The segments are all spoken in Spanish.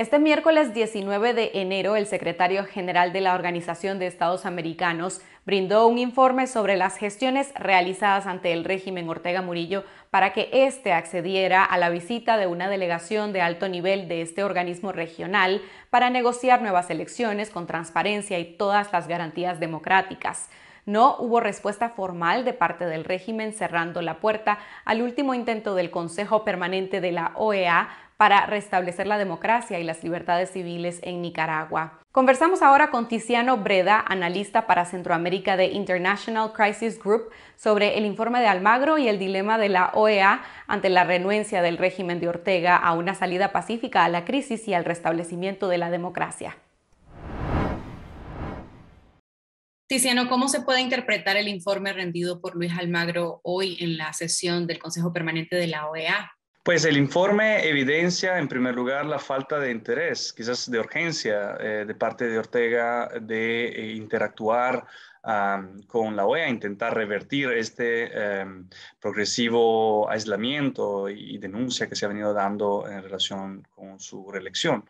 Este miércoles 19 de enero, el secretario general de la Organización de Estados Americanos brindó un informe sobre las gestiones realizadas ante el régimen Ortega Murillo para que éste accediera a la visita de una delegación de alto nivel de este organismo regional para negociar nuevas elecciones con transparencia y todas las garantías democráticas. No hubo respuesta formal de parte del régimen cerrando la puerta al último intento del Consejo Permanente de la OEA para restablecer la democracia y las libertades civiles en Nicaragua. Conversamos ahora con Tiziano Breda, analista para Centroamérica de International Crisis Group, sobre el informe de Almagro y el dilema de la OEA ante la renuencia del régimen de Ortega a una salida pacífica a la crisis y al restablecimiento de la democracia. Tiziano, ¿cómo se puede interpretar el informe rendido por Luis Almagro hoy en la sesión del Consejo Permanente de la OEA? Pues el informe evidencia, en primer lugar, la falta de interés, quizás de urgencia, eh, de parte de Ortega de eh, interactuar con la OEA, intentar revertir este em, progresivo aislamiento y, denuncia que se ha venido dando en relación con su reelección.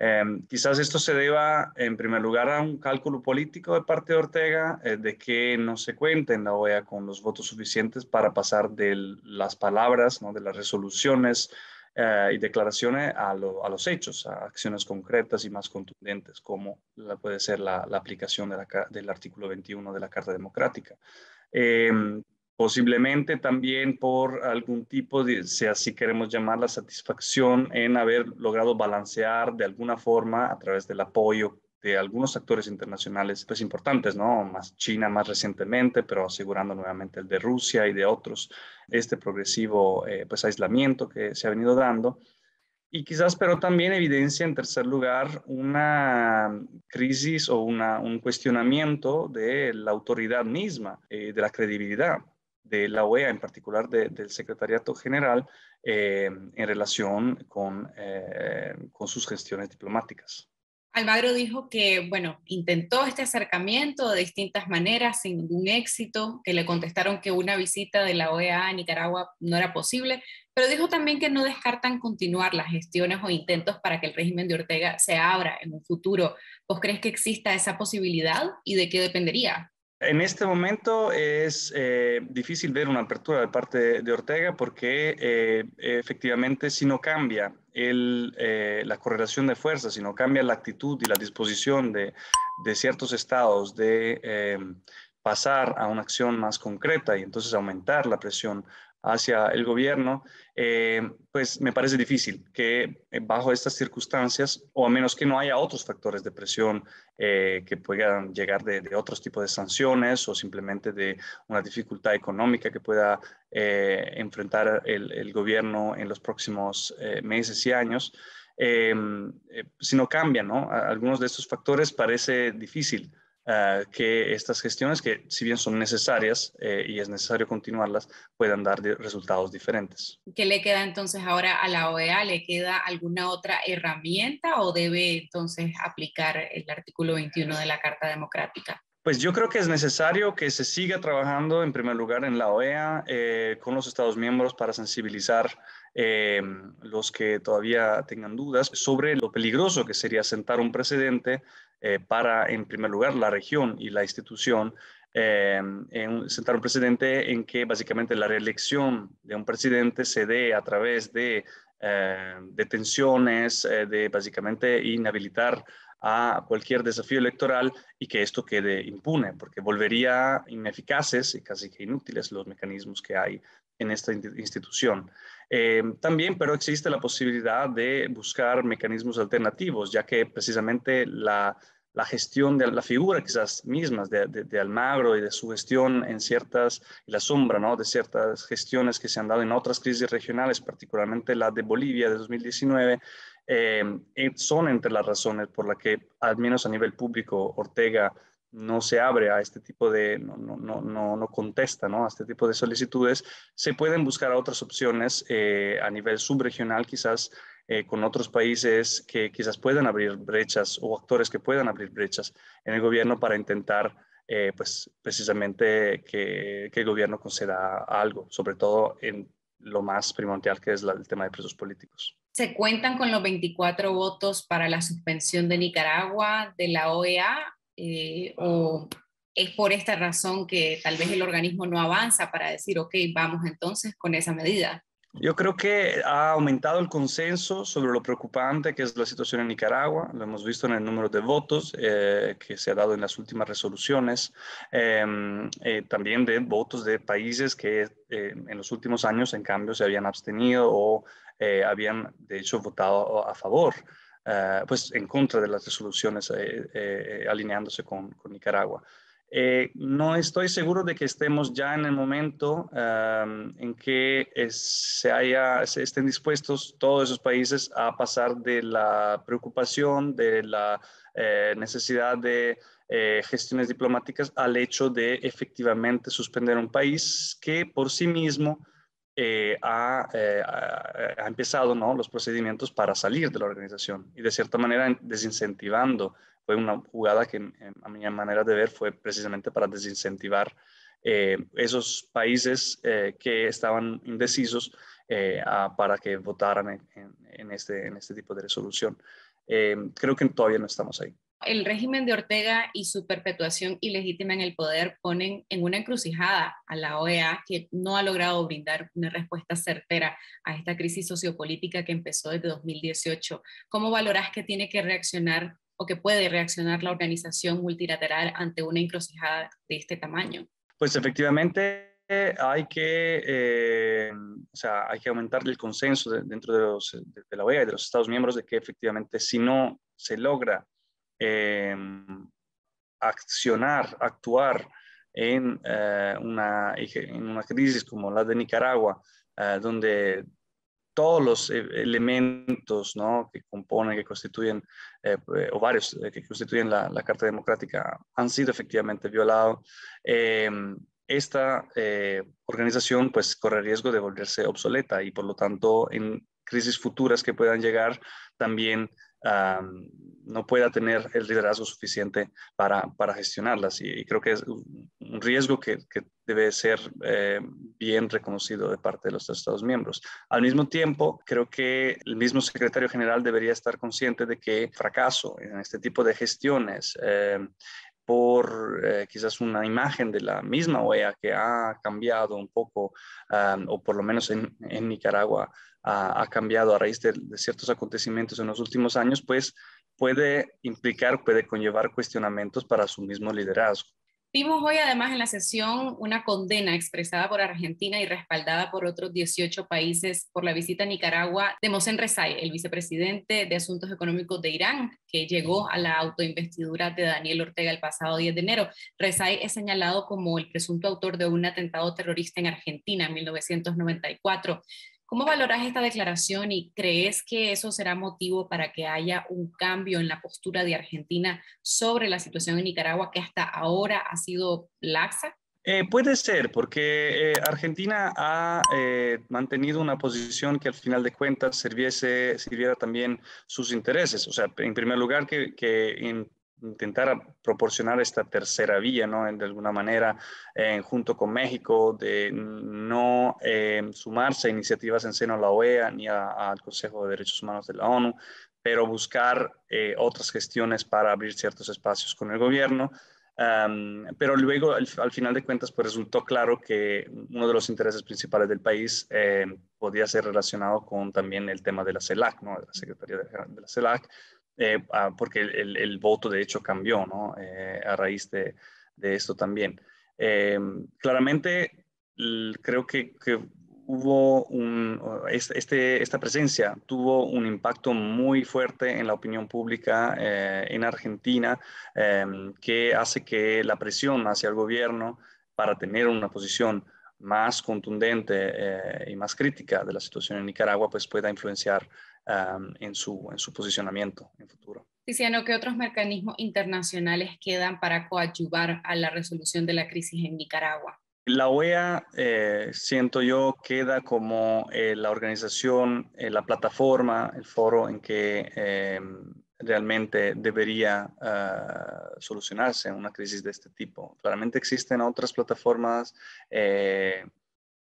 Em, quizás esto se deba, en primer lugar, a un cálculo político de parte de Ortega eh, de que no se cuente en la OEA con los votos suficientes para pasar de las palabras, ¿no? de las resoluciones eh, y declaraciones a, los hechos, a acciones concretas y más contundentes, como puede ser la, aplicación del artículo 21 de la Carta Democrática. Em, posiblemente también por algún tipo de, si así queremos la satisfacción en haber logrado balancear de alguna forma a través del apoyo de algunos actores internacionales pues importantes, ¿no? Más China más recientemente, pero asegurando nuevamente el de Rusia y de otros, este progresivo eh, pues aislamiento que se ha venido dando. Y quizás, pero también evidencia en tercer lugar una crisis o un cuestionamiento de la autoridad misma, eh, de la credibilidad de la OEA, en particular del Secretariato General, eh, en relación con, eh, con sus gestiones diplomáticas. Almagro dijo que, bueno, intentó este acercamiento de distintas maneras, sin ningún éxito, que le contestaron que una visita de la OEA a Nicaragua no era posible, pero dijo también que no descartan continuar las gestiones o intentos para que el régimen de Ortega se abra en un futuro. ¿Vos crees que exista esa posibilidad y de qué dependería? En este momento es eh, difícil ver una apertura de parte de Ortega porque eh, efectivamente si no cambia eh, la correlación de fuerzas, si no cambia la actitud y la disposición de ciertos estados de pasar a una acción más concreta y entonces aumentar la presión hacia el gobierno, eh, pues me parece difícil que eh, bajo estas circunstancias, o a menos que no haya otros factores de presión eh, que puedan llegar de, otros tipos de sanciones o simplemente de una dificultad económica que pueda enfrentar el, el, gobierno en los próximos meses y años, si no cambian, ¿no? Algunos de estos factores parece difícil eh, que estas gestiones, que si bien son necesarias eh, y es necesario continuarlas, puedan dar resultados diferentes. ¿Qué le queda entonces ahora a la OEA? ¿Le queda alguna otra herramienta o debe entonces aplicar el artículo 21 de la Carta Democrática? Pues yo creo que es necesario que se siga trabajando en primer lugar en la OEA eh, con los Estados miembros para sensibilizar eh, los que todavía tengan dudas sobre lo peligroso que sería sentar un precedente eh, para, en primer lugar, la región y la institución, en sentar un precedente en que básicamente la reelección de un presidente se dé a través de eh, detenciones, eh, de básicamente inhabilitar a cualquier desafío electoral y que esto quede impune, porque volvería ineficaces y casi que inútiles los mecanismos que hay en esta institución. Eh, también, pero existe la posibilidad de buscar mecanismos alternativos, ya que precisamente la la gestión de la figura quizás mismas de, de, Almagro y de su gestión en ciertas, y la sombra ¿no? de ciertas gestiones que se han dado en otras crisis regionales, particularmente la de Bolivia de 2019, eh, eh, son entre las razones por las que, al menos a nivel público, Ortega no se abre a este tipo de, no, no, no, no contesta ¿no? a este tipo de solicitudes, se pueden buscar otras opciones eh, a nivel subregional quizás eh, con otros países que quizás puedan abrir brechas o actores que puedan abrir brechas en el gobierno para intentar, eh, pues precisamente que, el gobierno conceda algo, sobre todo en lo más primordial que es el tema de presos políticos. ¿Se cuentan con los 24 votos para la suspensión de Nicaragua de la OEA eh, o es por esta razón que tal vez el organismo no avanza para decir, ok, vamos entonces con esa medida? Yo creo que ha aumentado el consenso sobre lo preocupante que es la situación en Nicaragua. Lo hemos visto en el número de votos eh, que se ha dado en las últimas resoluciones, eh, eh, también de votos de países que en los últimos años, en cambio, se habían abstenido o habían, de hecho, votado a favor. pues en contra de las resoluciones alineándose con Nicaragua. Eh, no estoy seguro de que estemos ya en el momento en que se, estén dispuestos todos esos países a pasar de la preocupación, de la eh, necesidad de eh, gestiones diplomáticas al hecho de efectivamente suspender un país que por sí mismo eh, eh, ha, empezado ¿no? los procedimientos para salir de la organización y de cierta manera desincentivando. Fue una jugada que a mi manera de ver fue precisamente para desincentivar eh, esos países que estaban indecisos para que votaran en, este, en este tipo de resolución. creo que todavía no estamos ahí el régimen de Ortega y su perpetuación ilegítima en el poder ponen en una encrucijada a la OEA que no ha logrado brindar una respuesta certera a esta crisis sociopolítica que empezó desde 2018. ¿Cómo valoras que tiene que reaccionar o que puede reaccionar la organización multilateral ante una encrucijada de este tamaño? Pues efectivamente hay que, eh, hay que aumentar el consenso dentro de, de, la OEA y de los Estados miembros de que efectivamente si no se logra Em, accionar, actuar en, eh, una, en, una, crisis como la de Nicaragua, eh, donde todos los eh, elementos ¿no? que componen, que constituyen, o varios que constituyen la, la, Carta Democrática han sido efectivamente violados em, esta organización pues corre riesgo de volverse obsoleta y por lo tanto en crisis futuras que puedan llegar también no pueda tener el liderazgo suficiente para, gestionarlas. Y, creo que es un riesgo que, debe ser eh, bien reconocido de parte de los Estados miembros. Al mismo tiempo, creo que el mismo secretario general debería estar consciente de que fracaso en este tipo de gestiones, eh, por eh, quizás una imagen de la misma OEA que ha cambiado un poco, ah, o por lo menos en, Nicaragua ah, ha, cambiado a raíz de, ciertos acontecimientos en los últimos años, pues puede implicar, puede conllevar cuestionamientos para su mismo liderazgo. Vimos hoy además en la sesión una condena expresada por Argentina y respaldada por otros 18 países por la visita a Nicaragua de Mohsen Rezaei, el vicepresidente de Asuntos Económicos de Irán, que llegó a la autoinvestidura de Daniel Ortega el pasado 10 de enero. Rezaei es señalado como el presunto autor de un atentado terrorista en Argentina en 1994. ¿Cómo valoras esta declaración y crees que eso será motivo para que haya un cambio en la postura de Argentina sobre la situación en Nicaragua que hasta ahora ha sido laxa? Eh, puede ser, porque eh, Argentina ha eh, mantenido una posición que al final de cuentas sirviese, sirviera también sus intereses. O sea, en primer lugar, que, que en intentar proporcionar esta tercera vía, ¿no? De alguna manera, junto con México, de no eh, sumarse a iniciativas en seno a la OEA ni al Consejo de Derechos Humanos de la ONU, pero buscar eh, otras gestiones para abrir ciertos espacios con el gobierno. pero luego, al, final de cuentas, pues resultó claro que uno de los intereses principales del país eh, podía ser relacionado con también el tema de la CELAC, ¿no? De la Secretaría General de la CELAC, eh, ah, porque el, voto de hecho cambió, ¿no? Eh, a raíz de, esto también. Eh, claramente, creo que, hubo este, esta presencia tuvo un impacto muy fuerte en la opinión pública en Argentina, que hace que la presión hacia el gobierno para tener una posición más contundente y más crítica de la situación en Nicaragua, pues pueda influenciar en, su, en su posicionamiento en futuro. Tiziano, ¿qué otros mecanismos internacionales quedan para coadyuvar a la resolución de la crisis en Nicaragua? La OEA, eh, siento yo, queda como eh, la organización, eh, la plataforma, el foro en que em, realmente debería ah, solucionarse una crisis de este tipo. Claramente existen otras plataformas eh,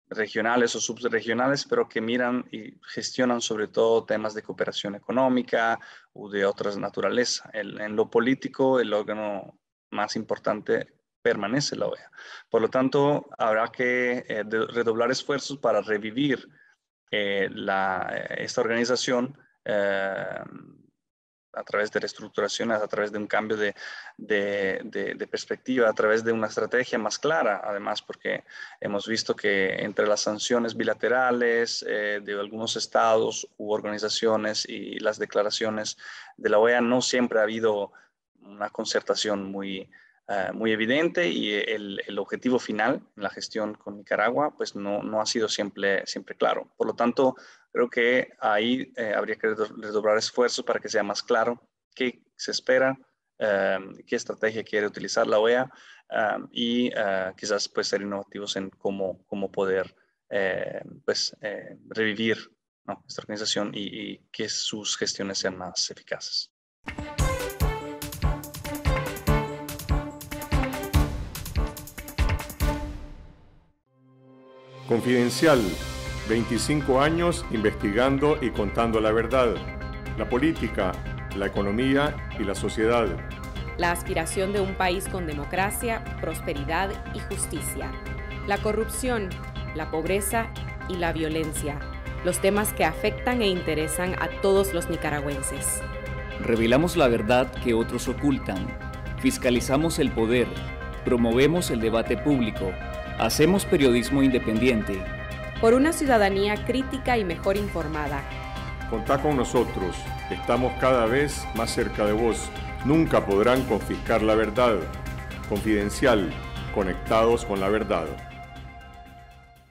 regionales o subregionales, pero que miran y gestionan sobre todo temas de cooperación económica o de otras naturaleza. en lo político, el órgano más importante permanece la OEA. Por lo tanto, habrá que eh, redoblar esfuerzos para revivir eh, eh, esta organización a través de reestructuraciones, a través de un cambio de, perspectiva, a través de una estrategia más clara, además, porque hemos visto que entre las sanciones bilaterales eh, de algunos estados u organizaciones y las declaraciones de la OEA no siempre ha habido una concertación muy, Ah, muy evidente y el, el, objetivo final en la gestión con Nicaragua pues no, no ha sido siempre, siempre claro. Por lo tanto, creo que ahí eh, habría que redoblar esfuerzos para que sea más claro qué se espera, eh, qué estrategia quiere utilizar la OEA eh, y quizás pues ser innovativos en cómo, cómo poder pues revivir esta organización y que sus gestiones sean más eficaces. Confidencial, 25 años investigando y contando la verdad, la política, la economía y la sociedad. La aspiración de un país con democracia, prosperidad y justicia. La corrupción, la pobreza y la violencia. Los temas que afectan e interesan a todos los nicaragüenses. Revelamos la verdad que otros ocultan. Fiscalizamos el poder. Promovemos el debate público Hacemos periodismo independiente. Por una ciudadanía crítica y mejor informada. Contá con nosotros. Estamos cada vez más cerca de vos. Nunca podrán confiscar la verdad. Confidencial. Conectados con la verdad.